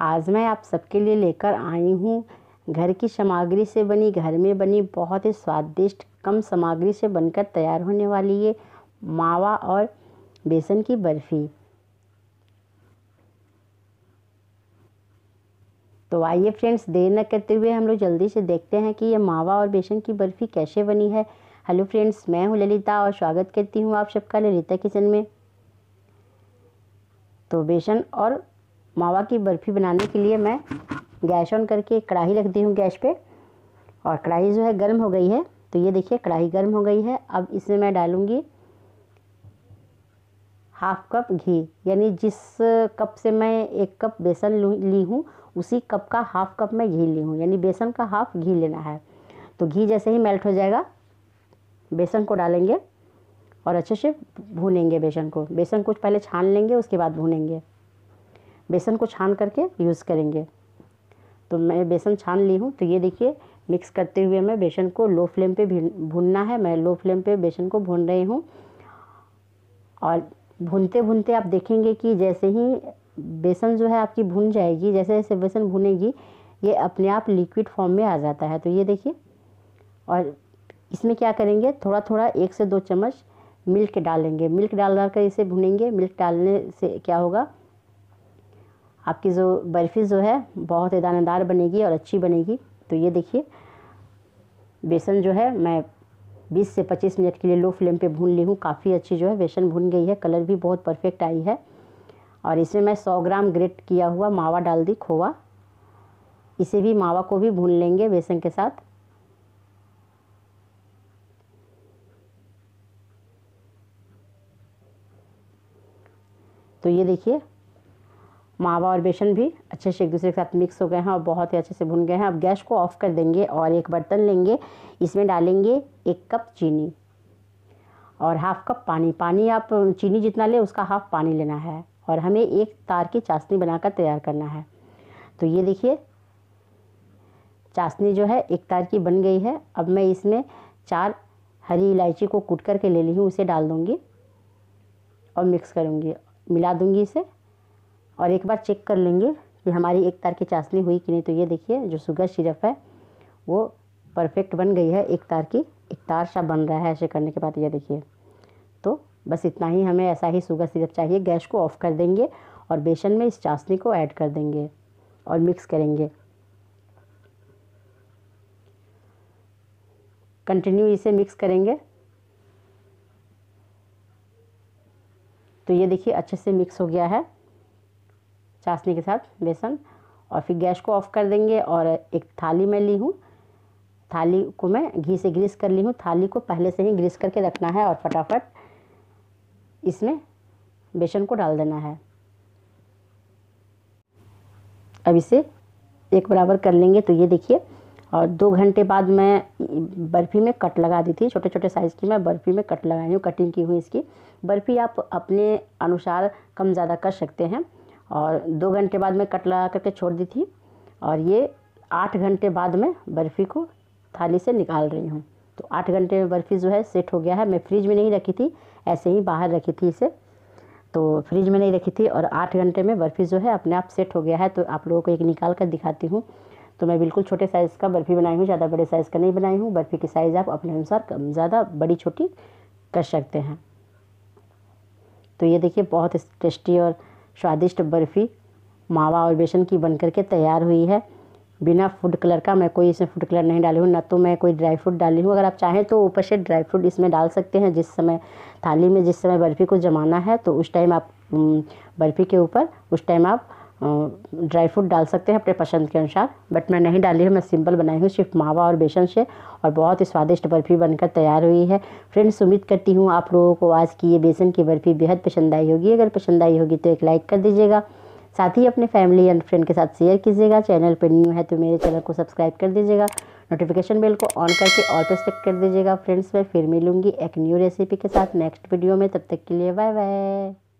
आज मैं आप सबके लिए लेकर आई हूँ घर की सामग्री से बनी घर में बनी बहुत ही स्वादिष्ट कम सामग्री से बनकर तैयार होने वाली ये मावा और बेसन की बर्फ़ी तो आइए फ्रेंड्स देर न करते हुए हम लोग जल्दी से देखते हैं कि ये मावा और बेसन की बर्फ़ी कैसे बनी है हेलो फ्रेंड्स मैं हूँ ललिता और स्वागत करती हूँ आप सबका ललिता किचन में तो बेसन और मावा की बर्फ़ी बनाने के लिए मैं गैस ऑन करके कढ़ाई रख दी हूँ गैस पे और कढ़ाई जो है गर्म हो गई है तो ये देखिए कढ़ाई गर्म हो गई है अब इसमें मैं डालूँगी हाफ कप घी यानी जिस कप से मैं एक कप बेसन ली हूँ उसी कप का हाफ कप मैं घी ली हूँ यानी बेसन का हाफ घी लेना है तो घी जैसे ही मेल्ट हो जाएगा बेसन को डालेंगे और अच्छे से भूनेंगे बेसन को बेसन कुछ पहले छान लेंगे उसके बाद भूनेंगे बेसन को छान करके यूज़ करेंगे तो मैं बेसन छान ली हूँ तो ये देखिए मिक्स करते हुए मैं बेसन को लो फ्लेम पे भूनना है मैं लो फ्लेम पे बेसन को भून रही हूँ और भूनते भूनते आप देखेंगे कि जैसे ही बेसन जो है आपकी भुन जाएगी जैसे जैसे बेसन भुनेगी ये अपने आप लिक्विड फॉर्म में आ जाता है तो ये देखिए और इसमें क्या करेंगे थोड़ा थोड़ा एक से दो चम्मच मिल्क डालेंगे मिल्क डाल डाल कर इसे भुनेंगे मिल्क डालने से क्या होगा आपकी जो बर्फ़ी जो है बहुत ही दानेदार बनेगी और अच्छी बनेगी तो ये देखिए बेसन जो है मैं 20 से 25 मिनट के लिए लो फ्लेम पे भून ली हूँ काफ़ी अच्छी जो है बेसन भून गई है कलर भी बहुत परफेक्ट आई है और इसमें मैं 100 ग्राम ग्रेट किया हुआ मावा डाल दी खोवा इसे भी मावा को भी भून लेंगे बेसन के साथ तो ये देखिए मावा और बेसन भी अच्छे से एक दूसरे के साथ मिक्स हो गए हैं और बहुत ही अच्छे से भुन गए हैं अब गैस को ऑफ़ कर देंगे और एक बर्तन लेंगे इसमें डालेंगे एक कप चीनी और हाफ़ कप पानी पानी आप चीनी जितना ले उसका हाफ़ पानी लेना है और हमें एक तार की चाशनी बनाकर तैयार करना है तो ये देखिए चाशनी जो है एक तार की बन गई है अब मैं इसमें चार हरी इलायची को कूट करके ले ली हूँ उसे डाल दूँगी और मिक्स करूँगी मिला दूँगी इसे और एक बार चेक कर लेंगे कि हमारी एक तार की चाशनी हुई कि नहीं तो ये देखिए जो शुगर सिरप है वो परफेक्ट बन गई है एक तार की एक तार सा बन रहा है ऐसे करने के बाद ये देखिए तो बस इतना ही हमें ऐसा ही शुगर सिरप चाहिए गैस को ऑफ़ कर देंगे और बेसन में इस चाशनी को ऐड कर देंगे और मिक्स करेंगे कंटिन्यू इसे मिक्स करेंगे तो ये देखिए अच्छे से मिक्स हो गया है चाशनी के साथ बेसन और फिर गैस को ऑफ़ कर देंगे और एक थाली में ली हूँ थाली को मैं घी से ग्रीस कर ली हूँ थाली को पहले से ही ग्रीस करके रखना है और फटाफट इसमें बेसन को डाल देना है अब इसे एक बराबर कर लेंगे तो ये देखिए और दो घंटे बाद मैं बर्फ़ी में कट लगा दी थी छोटे छोटे साइज़ की मैं बर्फ़ी में कट लगाई हूँ कटिंग की हुई इसकी बर्फ़ी आप अपने अनुसार कम ज़्यादा कर सकते हैं और दो घंटे बाद में कट लगा करके छोड़ दी थी और ये आठ घंटे बाद में बर्फ़ी को थाली से निकाल रही हूँ तो आठ घंटे में बर्फ़ी जो है सेट हो गया है मैं फ्रिज में नहीं रखी थी ऐसे ही बाहर रखी थी इसे तो फ्रिज में नहीं रखी थी और आठ घंटे में बर्फ़ी जो है अपने आप सेट हो गया है तो आप लोगों को एक निकाल कर दिखाती हूँ तो मैं बिल्कुल छोटे साइज़ का बर्फ़ी बनाई हूँ ज़्यादा बड़े साइज़ का नहीं बनाई हूँ बर्फ़ी की साइज़ आप अपने अनुसार कम ज़्यादा बड़ी छोटी कर सकते हैं तो ये देखिए बहुत टेस्टी और स्वादिष्ट बर्फ़ी मावा और बेसन की बनकर के तैयार हुई है बिना फूड कलर का मैं कोई इसमें फूड कलर नहीं डाली हूँ ना तो मैं कोई ड्राई फ्रूट डाली हूँ अगर आप चाहें तो ऊपर से ड्राई फ्रूट इसमें डाल सकते हैं जिस समय थाली में जिस समय बर्फ़ी को जमाना है तो उस टाइम आप बर्फ़ी के ऊपर उस टाइम आप ड्राई फ्रूट डाल सकते हैं अपने पसंद के अनुसार बट मैं नहीं डाली हूँ मैं सिंपल बनाई हूँ सिर्फ मावा और बेसन से और बहुत ही स्वादिष्ट बर्फ़ी बनकर तैयार हुई है फ्रेंड्स उम्मीद करती हूँ आप लोगों को आज की ये बेसन की बर्फ़ी बेहद पसंद आई होगी अगर पसंद आई होगी तो एक लाइक कर दीजिएगा साथ ही अपने फैमिली एंड फ्रेंड के साथ शेयर कीजिएगा चैनल पर न्यू है तो मेरे चैनल को सब्सक्राइब कर दीजिएगा नोटिफिकेशन बेल को ऑन करके ऑल पर सेलेक्ट कर दीजिएगा फ्रेंड्स मैं फिर मिलूँगी एक न्यू रेसिपी के साथ नेक्स्ट वीडियो में तब तक के लिए बाय बाय